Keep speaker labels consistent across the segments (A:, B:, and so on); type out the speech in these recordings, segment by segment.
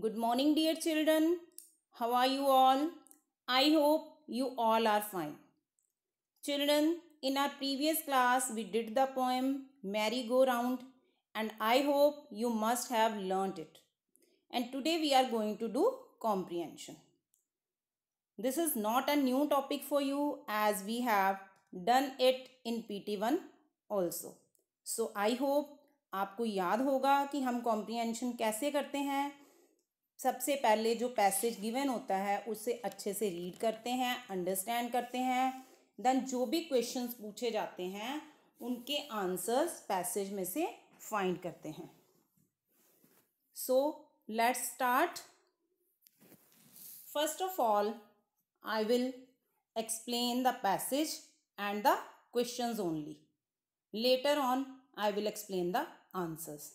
A: Good morning dear children. How are you all? I hope you all are fine. Children, in our previous class we did the poem Merry Go Round and I hope you must have learnt it. And today we are going to do comprehension. This is not a new topic for you as we have done it in PT1 also. So I hope आपको याद होगा कि हम comprehension कैसे करते हैं सबसे पहले जो पैसेज गिवन होता है उसे अच्छे से रीड करते हैं अंडरस्टैंड करते हैं देन जो भी क्वेश्चन पूछे जाते हैं उनके आंसर्स पैसेज में से फाइंड करते हैं so let's start first of all I will explain the passage and the question only later on I will explain the answers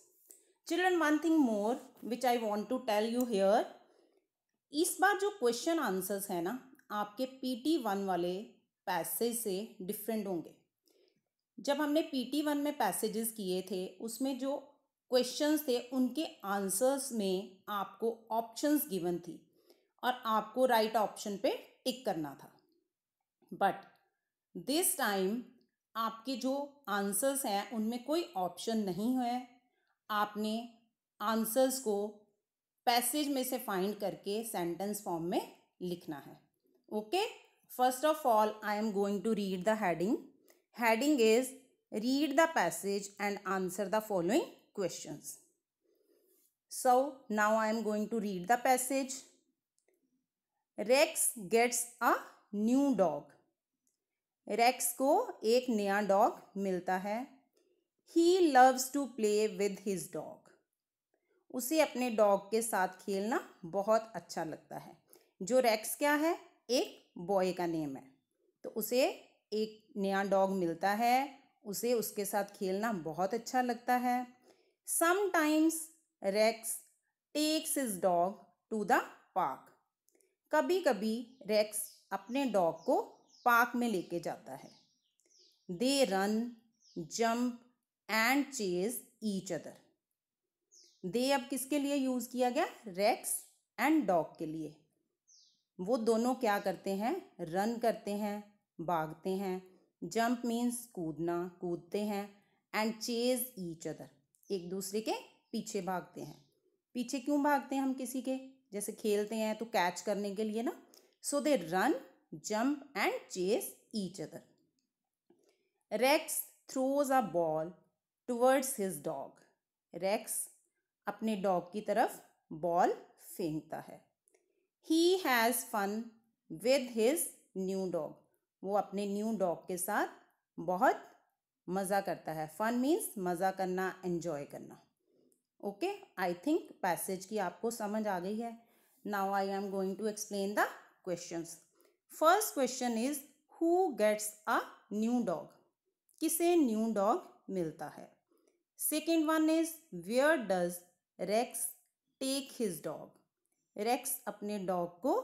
A: children one thing more which I want to tell you here इस बार जो question answers है ना आपके P T one वाले passage से different होंगे जब हमने पी टी वन में पैसेजेस किए थे उसमें जो क्वेश्चंस थे उनके आंसर्स में आपको ऑप्शंस गिवन थी और आपको राइट right ऑप्शन पे टिक करना था बट दिस टाइम आपके जो आंसर्स हैं उनमें कोई ऑप्शन नहीं है आपने आंसर्स को पैसेज में से फाइंड करके सेंटेंस फॉर्म में लिखना है okay first of all I am going to read the heading heading is read the passage and answer the following question so now I am going to read the passage Rex gets a new dog Rex को एक नया dog मिलता है he loves to play with his dog उसे अपने dog के साथ खेलना बहुत अच्छा लगता है जो रेक्स क्या है एक बॉय का नेम है तो उसे एक नया डॉग मिलता है उसे उसके साथ खेलना बहुत अच्छा लगता है sometimes Rex takes his dog to the park कभी कभी रेक्स अपने डॉग को पार्क में लेके जाता है they run jump and chase each other they अब किसके लिए यूज़ किया गया रेक्स एंड डॉग के लिए वो दोनों क्या करते हैं रन करते हैं भागते हैं जंप मीन्स कूदना कूदते हैं एंड चेज ईच अदर एक दूसरे के पीछे भागते हैं पीछे क्यों भागते हैं हम किसी के जैसे खेलते हैं तो कैच करने के लिए ना so they run jump and chase each other Rex throws a ball towards his dog Rex अपने डॉग की तरफ बॉल फेंकता है he has fun with his new dog वो अपने न्यू डॉग के साथ बहुत मज़ा करता है फन मीन्स मज़ा करना एन्जॉय करना ओके आई थिंक पैसेज की आपको समझ आ गई है now I am going to explain the question first question is who gets a new dog किसे न्यू डॉग मिलता है Second one is where does Rex take his dog? Rex अपने dog को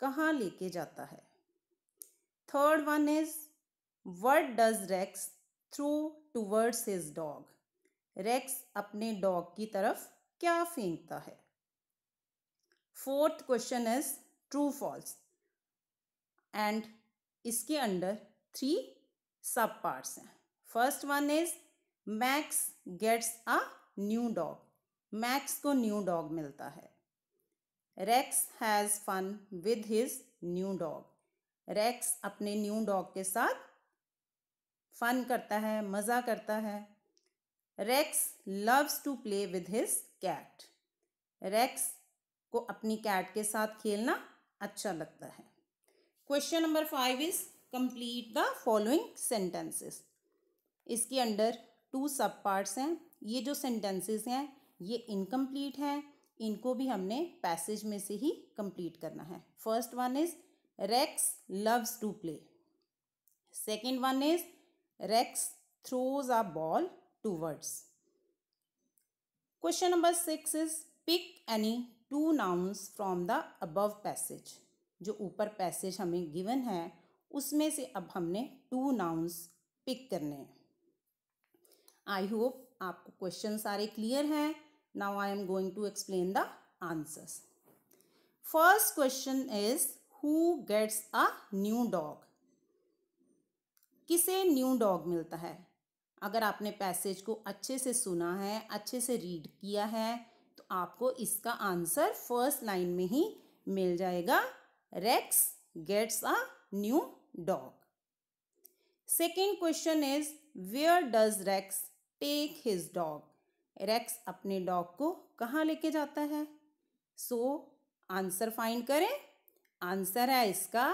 A: कहाँ लेके जाता है Third one is what does Rex throw towards his dog? Rex अपने dog की तरफ क्या फेंकता है fourth question is true false and इसके अंडर थ्री सब पार्ट्स हैं first one is Max gets a new dog Max को new dog मिलता है Rex has fun with his new dog Rex अपने न्यू डॉग के साथ fun करता है मज़ा करता है Rex loves to play with his cat Rex को अपनी कैट के साथ खेलना अच्छा लगता है question number five is complete the following sentences इसके अंडर टू सब पार्ट्स हैं ये जो सेंटेंसेस हैं ये इनकम्प्लीट हैं इनको भी हमने पैसेज में से ही कंप्लीट करना है first one is Rex loves to play second one is Rex throws a ball towards question number six is pick any two nouns from the above passage जो ऊपर पैसेज हमें given है उसमें से अब हमने टू नाउंस पिक करने हैं आई होप आपको क्वेश्चन सारे क्लियर हैं now I am going to explain the answers first question is who gets a new dog किसे न्यू डॉग मिलता है अगर आपने पैसेज को अच्छे से सुना है अच्छे से रीड किया है तो आपको इसका आंसर फर्स्ट लाइन में ही मिल जाएगा Rex gets a new dog second question is where does Rex take his dog Rex अपने डॉग को कहाँ लेके जाता है सो आंसर फाइंड करें आंसर है इसका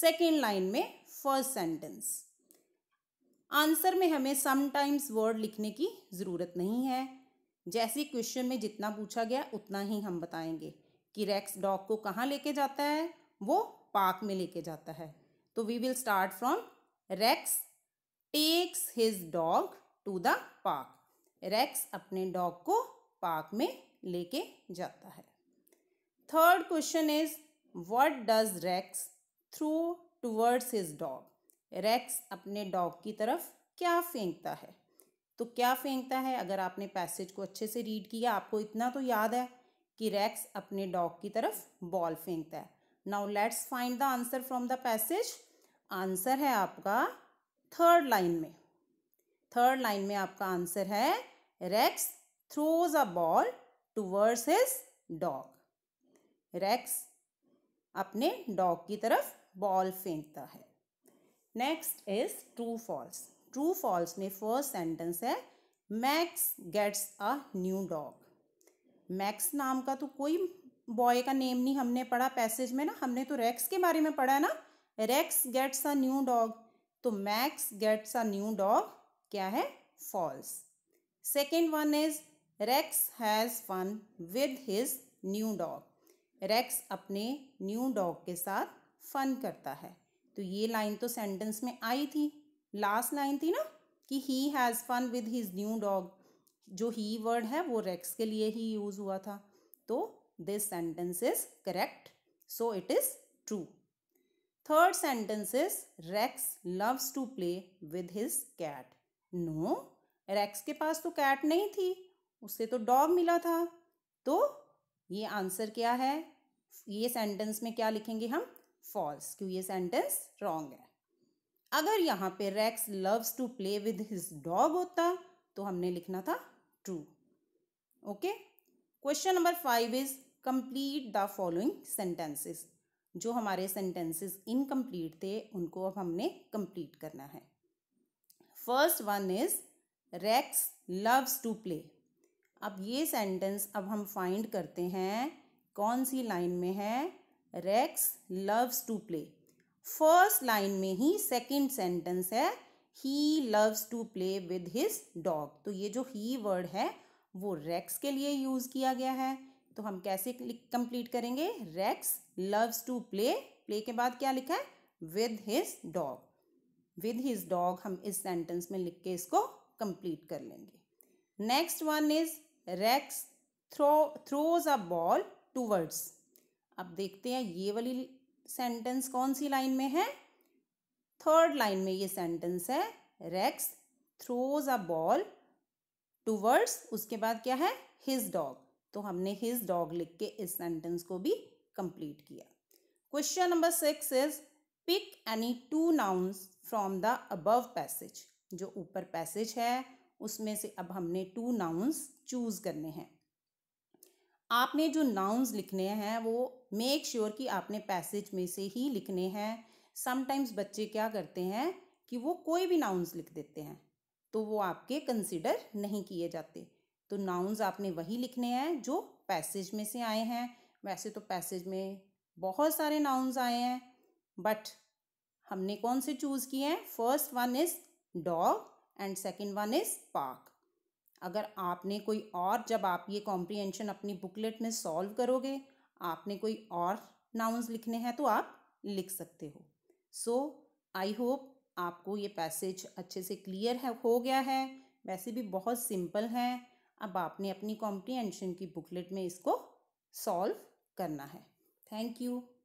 A: सेकेंड लाइन में फर्स्ट सेंटेंस आंसर में हमें समटाइम्स वर्ड लिखने की ज़रूरत नहीं है जैसे क्वेश्चन में जितना पूछा गया उतना ही हम बताएंगे कि रेक्स डॉग को कहाँ लेके जाता है वो पार्क में लेके जाता है तो we will start from Rex takes his dog to the park Rex अपने डॉग को पार्क में लेके जाता है third question is what does Rex throw towards his dog Rex अपने डॉग की तरफ क्या फेंकता है तो क्या फेंकता है अगर आपने पैसेज को अच्छे से रीड किया आपको इतना तो याद है कि रेक्स अपने डॉग की तरफ बॉल फेंकता है now let's find the answer from the passage answer है आपका थर्ड लाइन में थर्ड लाइन में आपका आंसर है Rex throws a ball towards his dog Rex अपने डॉग की तरफ बॉल फेंकता है next is true false true false में फर्स्ट सेंटेंस है Max gets a new dog Max नाम का तो कोई बॉय का नेम नहीं हमने पढ़ा पैसेज में ना हमने तो रेक्स के बारे में पढ़ा है ना Rex gets a new dog तो Max gets a new dog क्या है false second one is Rex has fun with his new dog Rex अपने न्यू डॉग के साथ फन करता है तो ये लाइन तो सेंटेंस में आई थी लास्ट लाइन थी ना कि he has fun with his new dog जो ही वर्ड है वो रेक्स के लिए ही यूज़ हुआ था तो this sentence is correct so it is true third sentence is Rex loves to play with his cat no no, Rex के पास तो कैट नहीं थी उससे तो डॉग मिला था तो ये आंसर क्या है ये सेंटेंस में क्या लिखेंगे हम फॉल्स क्यों ये सेंटेंस रॉन्ग है अगर यहाँ पे Rex loves to play with his dog होता तो हमने लिखना था true okay question number five is complete the following sentences जो हमारे सेंटेंसेस इनकम्प्लीट थे उनको अब हमने कंप्लीट करना है first one is Rex loves to play अब ये सेंटेंस अब हम फाइंड करते हैं कौन सी लाइन में है Rex loves to play first line में ही सेकेंड सेंटेंस है he loves to play with his dog तो ये जो ही वर्ड है वो रेक्स के लिए यूज़ किया गया है तो हम कैसे कंप्लीट करेंगे Rex loves to play play के बाद क्या लिखा है with his dog with his dog हम इस सेंटेंस में लिख के इसको कंप्लीट कर लेंगे next one is Rex throw throws a ball towards अब देखते हैं ये वाली सेंटेंस कौन सी लाइन में है थर्ड लाइन में ये सेंटेंस है Rex throws a ball towards उसके बाद क्या है हिज डॉग तो हमने हिज डॉग लिख के इस सेंटेंस को भी कंप्लीट किया question number six is pick any two nouns from the above passage जो ऊपर पैसेज है उसमें से अब हमने टू नाउन्स चूज़ करने हैं आपने जो नाउन्स लिखने हैं वो मेक श्योर sure कि आपने पैसेज में से ही लिखने हैं समटाइम्स बच्चे क्या करते हैं कि वो कोई भी नाउन्स लिख देते हैं तो वो आपके कंसिडर नहीं किए जाते तो नाउन्स आपने वही लिखने हैं जो पैसेज में से आए हैं वैसे तो पैसेज में बहुत सारे नाउन्स आए हैं बट हमने कौन से चूज किए हैं first one is dog and second one is park अगर आपने कोई और जब आप ये कॉम्प्रिहेंशन अपनी बुकलेट में सॉल्व करोगे आपने कोई और नाउन्स लिखने हैं तो आप लिख सकते हो सो आई होप आपको ये पैसेज अच्छे से क्लियर है हो गया है वैसे भी बहुत सिंपल है अब आपने अपनी कॉम्प्रिहेंशन की बुकलेट में इसको सॉल्व करना है थैंक यू